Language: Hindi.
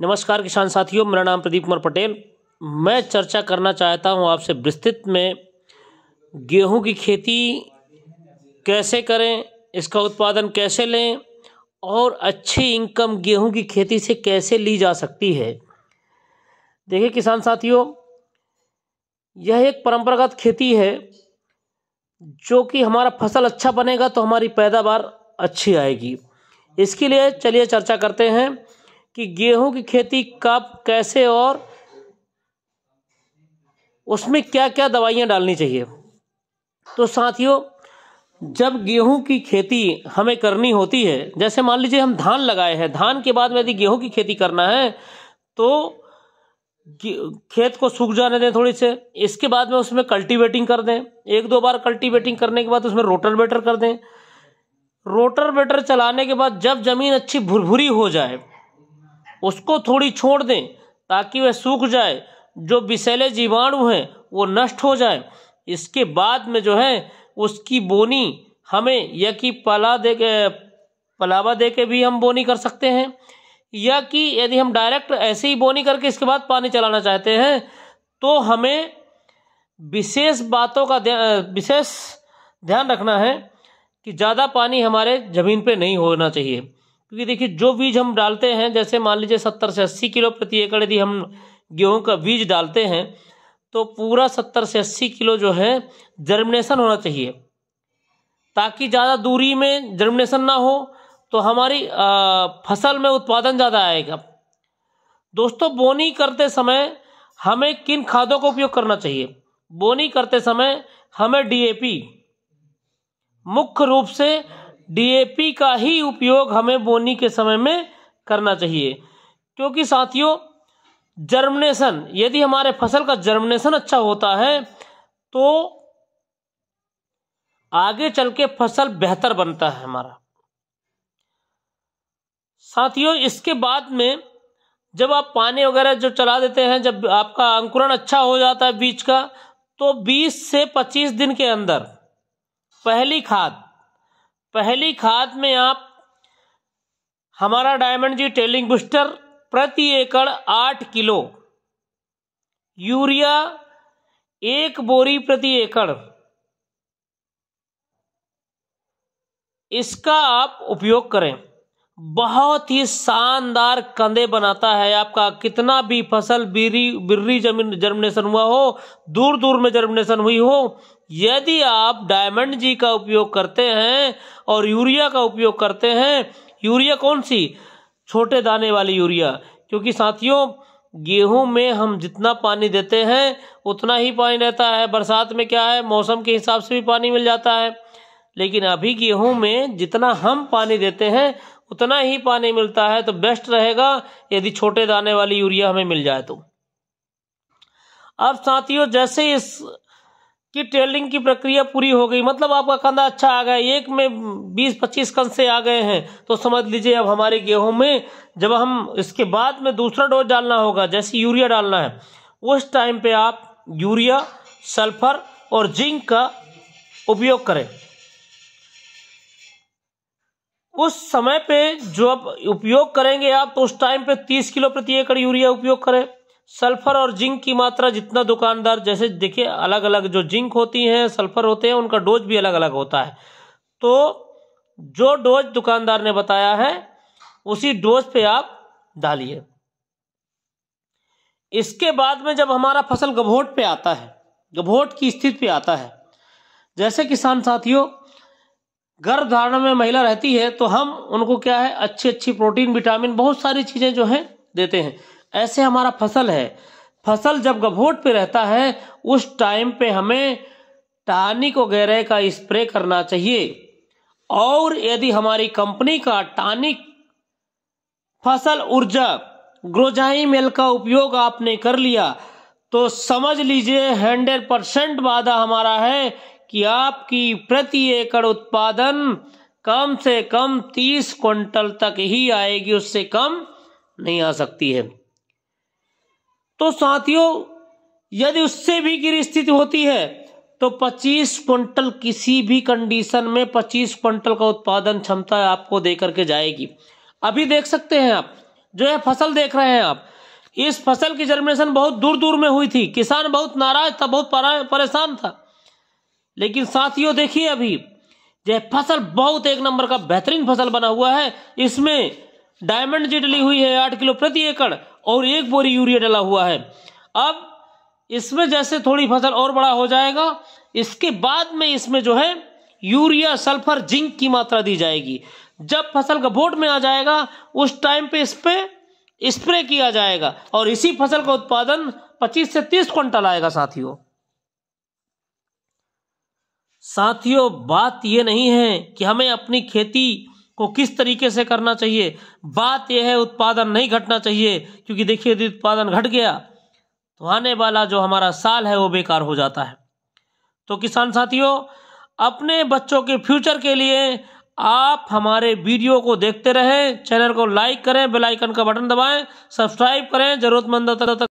नमस्कार किसान साथियों मेरा नाम प्रदीप कुमार पटेल मैं चर्चा करना चाहता हूं आपसे विस्तृत में गेहूं की खेती कैसे करें इसका उत्पादन कैसे लें और अच्छी इनकम गेहूं की खेती से कैसे ली जा सकती है देखिए किसान साथियों यह एक परंपरागत खेती है जो कि हमारा फसल अच्छा बनेगा तो हमारी पैदावार अच्छी आएगी इसके लिए चलिए चर्चा करते हैं कि गेहूं की खेती कब कैसे और उसमें क्या क्या दवाइयां डालनी चाहिए तो साथियों जब गेहूं की खेती हमें करनी होती है जैसे मान लीजिए हम धान लगाए हैं धान के बाद में यदि गेहूं की खेती करना है तो खेत को सूख जाने दें थोड़ी से इसके बाद में उसमें कल्टीवेटिंग कर दें एक दो बार कल्टीवेटिंग करने के बाद उसमें रोटर बेटर कर दें रोटर बेटर चलाने के बाद जब जमीन अच्छी भुरभुरी हो जाए उसको थोड़ी छोड़ दें ताकि वह सूख जाए जो विषैले जीवाणु हैं वो नष्ट हो जाए इसके बाद में जो है उसकी बोनी हमें या कि पला दे के पलावा दे के भी हम बोनी कर सकते हैं या कि यदि हम डायरेक्ट ऐसे ही बोनी करके इसके बाद पानी चलाना चाहते हैं तो हमें विशेष बातों का विशेष ध्यान रखना है कि ज़्यादा पानी हमारे ज़मीन पे नहीं होना चाहिए क्योंकि देखिए जो बीज हम डालते हैं जैसे मान लीजिए सत्तर से अस्सी किलो प्रति एकड़ यदि हम गेहूँ का बीज डालते हैं तो पूरा सत्तर से अस्सी किलो जो है जर्मिनेशन होना चाहिए ताकि ज़्यादा दूरी में जर्मिनेशन ना हो तो हमारी आ, फसल में उत्पादन ज़्यादा आएगा दोस्तों बोनी करते समय हमें किन खादों का उपयोग करना चाहिए बोनी करते समय हमें डीएपी मुख्य रूप से डीएपी का ही उपयोग हमें बोनी के समय में करना चाहिए क्योंकि साथियों जर्मनेशन यदि हमारे फसल का जर्मनेशन अच्छा होता है तो आगे चल के फसल बेहतर बनता है हमारा साथियों इसके बाद में जब आप पानी वगैरह जो चला देते हैं जब आपका अंकुरण अच्छा हो जाता है बीज का तो 20 से 25 दिन के अंदर पहली खाद पहली खाद में आप हमारा डायमंड जी टेलिंग बूस्टर प्रति एकड़ आठ किलो यूरिया एक बोरी प्रति एकड़ इसका आप उपयोग करें बहुत ही शानदार कंधे बनाता है आपका कितना भी फसल बिरी बिर्री जमीन जर्मिनेशन हुआ हो दूर दूर में जर्मिनेशन हुई हो यदि आप डायमंड जी का उपयोग करते हैं और यूरिया का उपयोग करते हैं यूरिया कौन सी छोटे दाने वाली यूरिया क्योंकि साथियों गेहूं में हम जितना पानी देते हैं उतना ही पानी रहता है बरसात में क्या है मौसम के हिसाब से भी पानी मिल जाता है लेकिन अभी गेहूं में जितना हम पानी देते हैं उतना ही पानी मिलता है तो बेस्ट रहेगा यदि छोटे दाने वाली यूरिया हमें मिल जाए तो अब साथियों जैसे इस की टेलिंग की प्रक्रिया पूरी हो गई मतलब आपका कंधा अच्छा आ गया एक में बीस पच्चीस कंध से आ गए हैं तो समझ लीजिए अब हमारे गेहूं में जब हम इसके बाद में दूसरा डोज डालना होगा जैसे यूरिया डालना है उस टाइम पे आप यूरिया सल्फर और जिंक का उपयोग करें उस समय पे जो आप उपयोग करेंगे आप तो उस टाइम पे तीस किलो प्रति एकड़ यूरिया उपयोग करें सल्फर और जिंक की मात्रा जितना दुकानदार जैसे देखिए अलग अलग जो जिंक होती हैं सल्फर होते हैं उनका डोज भी अलग अलग होता है तो जो डोज दुकानदार ने बताया है उसी डोज पे आप डालिए इसके बाद में जब हमारा फसल गभोट पे आता है गभोट की स्थिति पे आता है जैसे किसान साथियों गर्भ धारण में महिला रहती है तो हम उनको क्या है अच्छी अच्छी प्रोटीन विटामिन बहुत सारी चीज़ें जो हैं देते हैं ऐसे हमारा फसल है फसल जब गभोट पे रहता है उस टाइम पे हमें टानिक वगैरह का स्प्रे करना चाहिए और यदि हमारी कंपनी का टानिक फसल ऊर्जा ग्रोजाई मेल का उपयोग आपने कर लिया तो समझ लीजिए हंड्रेड परसेंट वादा हमारा है कि आपकी प्रति एकड़ उत्पादन कम से कम तीस क्विंटल तक ही आएगी उससे कम नहीं आ सकती है तो साथियों यदि उससे भी गिर स्थिति होती है तो 25 क्विंटल किसी भी कंडीशन में 25 क्विंटल का उत्पादन क्षमता आपको दे करके जाएगी अभी देख सकते हैं आप जो है फसल देख रहे हैं आप इस फसल की जर्मिनेशन बहुत दूर दूर में हुई थी किसान बहुत नाराज था बहुत परेशान था लेकिन साथियों देखिए अभी यह फसल बहुत एक नंबर का बेहतरीन फसल बना हुआ है इसमें डायमंड जी डली हुई है आठ किलो प्रति एकड़ और एक बोरी यूरिया डला हुआ है अब इसमें जैसे थोड़ी फसल और बड़ा हो जाएगा इसके बाद में इसमें जो है यूरिया सल्फर जिंक की मात्रा दी जाएगी जब फसल का बोर्ड में आ जाएगा उस टाइम पे इस पे स्प्रे किया जाएगा और इसी फसल का उत्पादन 25 से 30 क्विंटल आएगा साथियों साथियों बात ये नहीं है कि हमें अपनी खेती को किस तरीके से करना चाहिए बात यह है उत्पादन नहीं घटना चाहिए क्योंकि देखिए यदि उत्पादन घट गया तो आने वाला जो हमारा साल है वो बेकार हो जाता है तो किसान साथियों अपने बच्चों के फ्यूचर के लिए आप हमारे वीडियो को देखते रहें चैनल को लाइक करें बेल आइकन का बटन दबाएं सब्सक्राइब करें जरूरतमंद तक